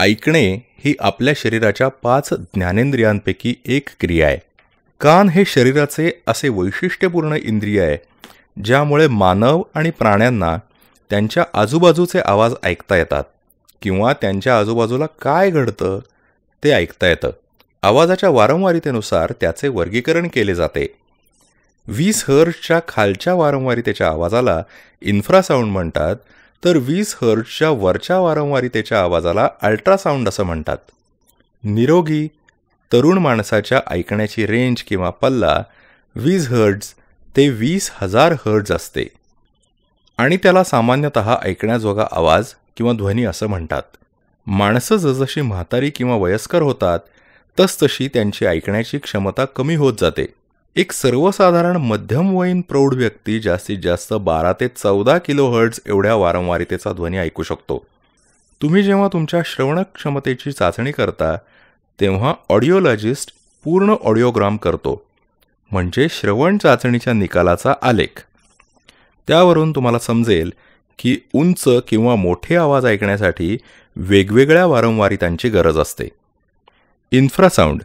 ऐकणे ही आपल्या शरीराच्या पाच ज्ञानेंद्रियांपैकी एक क्रिया आहे कान हे शरीराचे असे वैशिष्ट्यपूर्ण इंद्रिय आहे ज्यामुळे मानव आणि प्राण्यांना त्यांच्या आजूबाजूचे आवाज ऐकता येतात किंवा त्यांच्या आजूबाजूला काय घडतं ते ऐकता येतं आवाजाच्या वारंवारितेनुसार त्याचे वर्गीकरण केले जाते वीस हर्षच्या खालच्या वारंवारितेच्या आवाजाला इन्फ्रासाऊंड म्हणतात तर वीस हर्ट्सच्या वरच्या वारंवारितेच्या आवाजाला अल्ट्रासाऊंड असं म्हणतात निरोगी तरुण माणसाच्या ऐकण्याची रेंज किंवा पल्ला वीस हर्ट्ज ते वीस हजार हर्ट्ज असते आणि त्याला सामान्यत ऐकण्याजोगा आवाज किंवा ध्वनी असं म्हणतात माणसं जसजशी म्हातारी किंवा वयस्कर होतात तसतशी त्यांची ऐकण्याची क्षमता कमी होत जाते एक सर्वसाधारण मध्यमवयीन प्रौढ व्यक्ती जास्तीत जास्त बारा ते चौदा किलो हर्ड्स एवढ्या वारंवारितेचा ध्वनी ऐकू शकतो तुम्ही जेव्हा तुमच्या श्रवणक्षमतेची चाचणी करता तेव्हा ऑडिओलॉजिस्ट पूर्ण ऑडिओग्राम करतो म्हणजे श्रवण चाचणीच्या निकालाचा आलेख त्यावरून तुम्हाला समजेल की उंच किंवा मोठे आवाज ऐकण्यासाठी वेगवेगळ्या वारंवारितांची गरज असते इन्फ्रासाऊंड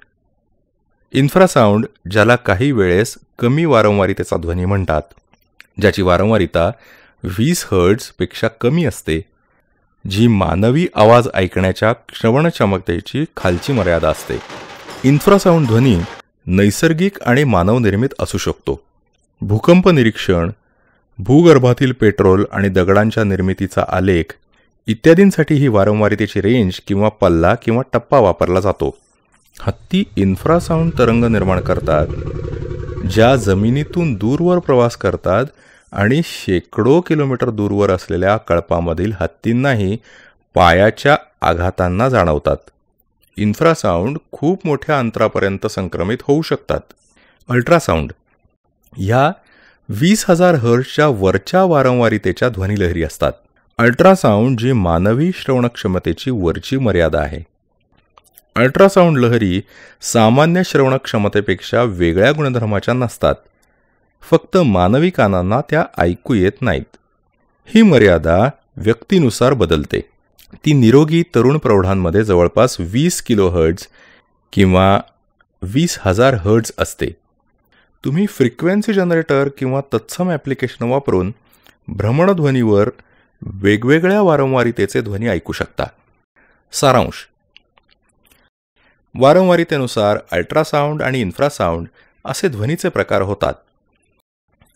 इन्फ्रासाऊंड ज्याला काही वेळेस कमी वारंवारितेचा ध्वनी म्हणतात ज्याची वारंवारिता वीस हर्ड्सपेक्षा कमी असते जी मानवी आवाज ऐकण्याच्या श्रवणक्षमतेची खालची मर्यादा असते इन्फ्रासाऊंड ध्वनी नैसर्गिक आणि मानवनिर्मित असू शकतो भूकंप निरीक्षण भूगर्भातील पेट्रोल आणि दगडांच्या निर्मितीचा आलेख इत्यादींसाठी ही वारंवारितेची रेंज किंवा पल्ला किंवा टप्पा वापरला जातो हत्ती इन्फ्रासाऊंड तरंग निर्माण करतात ज्या जमिनीतून दूरवर प्रवास करतात आणि शेकडो किलोमीटर दूरवर असलेल्या कळपामधील हत्तींनाही पायाच्या आघातांना जाणवतात इन्फ्रासाऊंड खूप मोठ्या अंतरापर्यंत संक्रमित होऊ शकतात अल्ट्रासाऊंड ह्या वीस हजार हर्षच्या वरच्या वारंवारितेच्या ध्वनिलहरी असतात अल्ट्रासाऊंड जी मानवी श्रवणक्षमतेची वरची मर्यादा आहे अल्ट्रासाऊंड लहरी सामान्य श्रवणक्षमतेपेक्षा वेगळ्या गुणधर्माच्या नसतात फक्त मानवी कानांना त्या ऐकू येत नाहीत ही मर्यादा व्यक्तीनुसार बदलते ती निरोगी तरुण प्रौढांमध्ये जवळपास वीस किलो हर्ड्स किंवा वीस हजार हर्ड्स असते तुम्ही फ्रिक्वेन्सी जनरेटर किंवा तत्सम ॲप्लिकेशन वापरून भ्रमणध्वनीवर वेगवेगळ्या वारंवारितेचे ध्वनी ऐकू शकता सारांश वारंवारितेनुसार अल्ट्रासाऊंड आणि इन्फ्रासाऊंड असे ध्वनीचे प्रकार होतात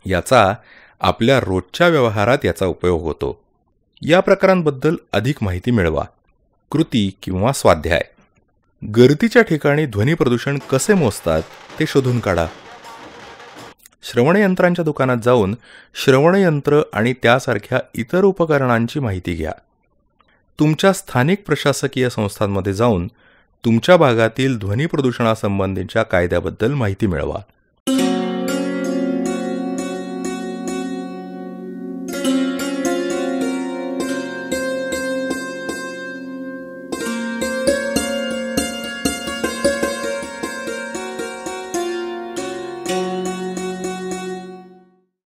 याचा आपल्या रोजच्या व्यवहारात याचा उपयोग होतो या प्रकारांबद्दल अधिक माहिती मिळवा कृती किंवा स्वाध्याय गर्दीच्या ठिकाणी ध्वनी प्रदूषण कसे मोजतात ते शोधून काढा श्रवणयंत्रांच्या दुकानात जाऊन श्रवणयंत्र आणि त्यासारख्या इतर उपकरणांची माहिती घ्या तुमच्या स्थानिक प्रशासकीय संस्थांमध्ये जाऊन तुमच्या भागातील ध्वनी प्रदूषणासंबंधीच्या कायद्याबद्दल माहिती मिळवा